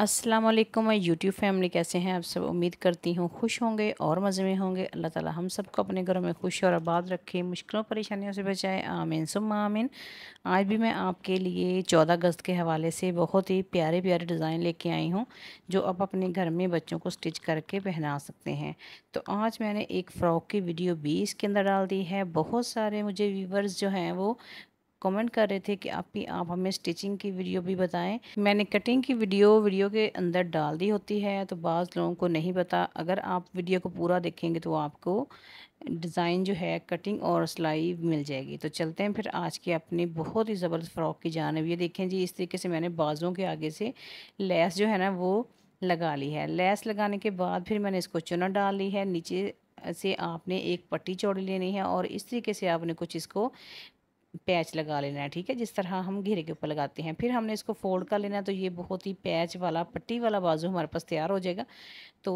अस्सलाम वालेकुम मैं यूट्यूब फैमिली कैसे हैं आप सब उम्मीद करती हूँ खुश होंगे और मज़े में होंगे अल्लाह ताला हम सबको अपने घरों में खुश और आबाद रखे मुश्किलों परेशानियों से बचाए आमीन सुम आमीन आज भी मैं आपके लिए चौदह अगस्त के हवाले से बहुत ही प्यारे प्यारे डिज़ाइन लेके आई हूँ जो आप अपने घर में बच्चों को स्टिच करके पहना सकते हैं तो आज मैंने एक फ़्रॉक की वीडियो भी इसके अंदर डाल दी है बहुत सारे मुझे व्यूवर्स जो हैं वो कमेंट कर रहे थे कि आप ही आप हमें स्टिचिंग की वीडियो भी बताएं मैंने कटिंग की वीडियो वीडियो के अंदर डाल दी होती है तो बाज़ लोगों को नहीं पता अगर आप वीडियो को पूरा देखेंगे तो आपको डिज़ाइन जो है कटिंग और सिलाई मिल जाएगी तो चलते हैं फिर आज की अपनी बहुत ही ज़बरदस्त फ़्रॉक की जानब ये देखें जी इस तरीके से मैंने बाज़ों के आगे से लेस जो है ना वो लगा ली है लेस लगाने के बाद फिर मैंने इसको चुना डाल ली है नीचे से आपने एक पट्टी चौड़ी लेनी है और इस तरीके से आपने कुछ इसको पैच लगा लेना है ठीक है जिस तरह हम घेरे के ऊपर लगाते हैं फिर हमने इसको फोल्ड कर लेना है तो ये बहुत ही पैच वाला पट्टी वाला बाजू हमारे पास तैयार हो जाएगा तो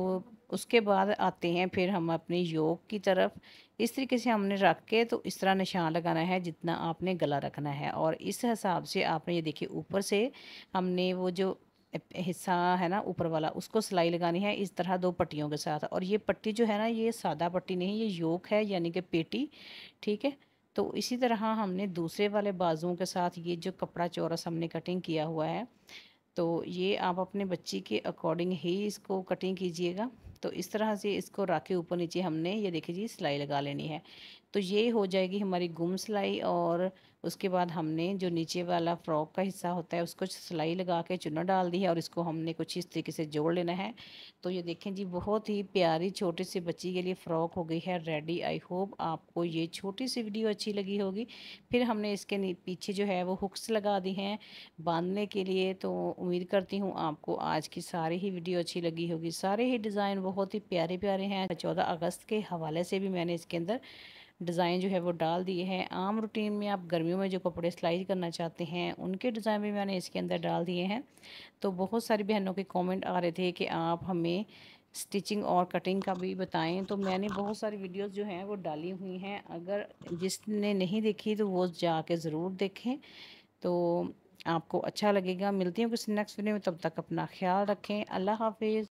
उसके बाद आते हैं फिर हम अपने योग की तरफ इस तरीके से हमने रख के तो इस तरह निशान लगाना है जितना आपने गला रखना है और इस हिसाब से आपने ये देखिए ऊपर से हमने वो जो हिस्सा है ना ऊपर वाला उसको सिलाई लगानी है इस तरह दो पट्टियों के साथ और ये पट्टी जो है ना ये सादा पट्टी नहीं ये योग है यानी कि पेटी ठीक है तो इसी तरह हमने दूसरे वाले बाजुओं के साथ ये जो कपड़ा चौरस हमने कटिंग किया हुआ है तो ये आप अपने बच्ची के अकॉर्डिंग ही इसको कटिंग कीजिएगा तो इस तरह से इसको राखे ऊपर नीचे हमने ये देखिए जी सिलाई लगा लेनी है तो ये हो जाएगी हमारी गुम सिलाई और उसके बाद हमने जो नीचे वाला फ्रॉक का हिस्सा होता है उसको सिलाई लगा के चुना डाल दी है और इसको हमने कुछ इस तरीके से जोड़ लेना है तो ये देखें जी बहुत ही प्यारी छोटी सी बच्ची के लिए फ़्रॉक हो गई है रेडी आई होप आपको ये छोटी सी वीडियो अच्छी लगी होगी फिर हमने इसके पीछे जो है वो हुक्स लगा दी हैं बांधने के लिए तो उम्मीद करती हूँ आपको आज की सारी ही वीडियो अच्छी लगी होगी सारे ही डिज़ाइन वो बहुत ही प्यारे प्यारे हैं चौदह अगस्त के हवाले से भी मैंने इसके अंदर डिज़ाइन जो है वो डाल दिए हैं आम रूटीन में आप गर्मियों में जो कपड़े सिलाई करना चाहते हैं उनके डिज़ाइन भी मैंने इसके अंदर डाल दिए हैं तो बहुत सारी बहनों के कमेंट आ रहे थे कि आप हमें स्टिचिंग और कटिंग का भी बताएं तो मैंने बहुत सारी वीडियोस जो हैं वो डाली हुई हैं अगर जिसने नहीं देखी तो वो जाके ज़रूर देखें तो आपको अच्छा लगेगा मिलती हूँ किसी नेक्स्ट वीडियो में तब तक अपना ख्याल रखें अल्लाह हाफिज़